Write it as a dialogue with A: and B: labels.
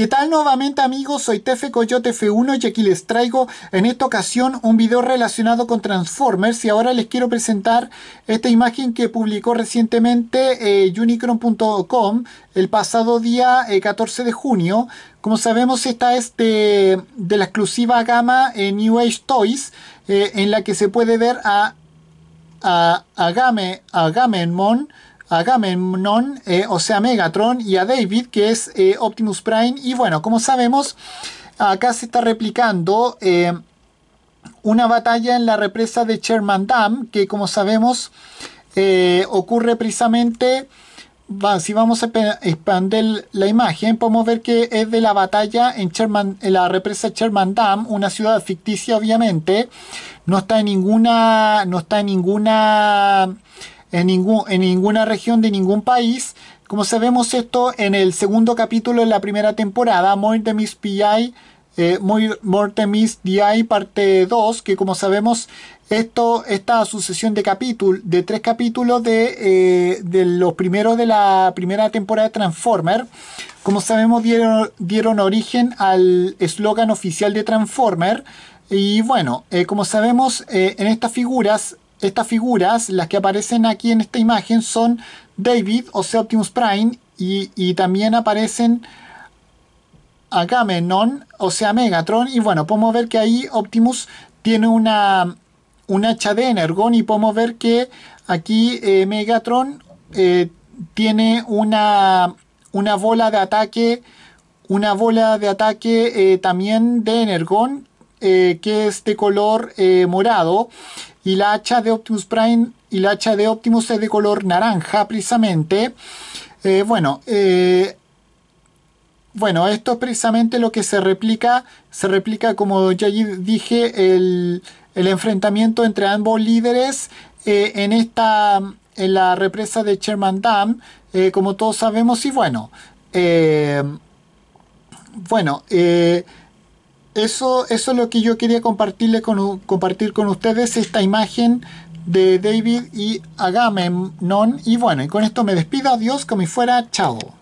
A: ¿Qué tal nuevamente amigos? Soy Tefe Coyote F1 y aquí les traigo en esta ocasión un video relacionado con Transformers y ahora les quiero presentar esta imagen que publicó recientemente eh, unicron.com el pasado día 14 eh, de junio. Como sabemos esta es de, la exclusiva gama eh, New Age Toys en la que se puede ver a, a, a a Gamemnon, eh, o sea Megatron, y a David, que es eh, Optimus Prime. Y bueno, como sabemos, acá se está replicando eh, una batalla en la represa de Sherman Dam, que como sabemos ocurre precisamente... si vamos a expandir la imagen, podemos ver que es de la batalla en, la represa Sherman Dam, una ciudad ficticia obviamente. No está en ninguna, no está en ninguna en, ningún, en ninguna región de ningún país. Como sabemos esto en el segundo capítulo de la primera temporada, Mortemis PI, eh, Mortemis DI parte 2, que como sabemos esto, esta sucesión de capítulos, de tres capítulos eh, de, los primeros de la primera temporada de Transformer, como sabemos dieron, dieron origen al eslogan oficial de Transformer, y bueno, eh, como sabemos, eh, en estas figuras estas figuras, las que aparecen aquí en esta imagen, son David, o sea, Optimus Prime, y, también aparecen Agamemnon, o sea, Megatron, y bueno, podemos ver que ahí Optimus tiene una, un hacha de Energon, y podemos ver que aquí eh, Megatron eh, tiene una, una bola de ataque, una bola de ataque eh, también de Energon, que es de color morado, y la hacha de Optimus Prime y la hacha de Optimus es de color naranja precisamente. Eh, bueno, eh, bueno, esto es precisamente lo que se replica, se replica como ya dije, el, enfrentamiento entre ambos líderes eh, en esta en la represa de Sherman Dam, como todos sabemos, y bueno, bueno, eso, es lo que yo quería compartirle con, compartir con ustedes, esta imagen de David y Agamemnon. Y bueno, y con esto me despido, adiós, como si fuera, chao.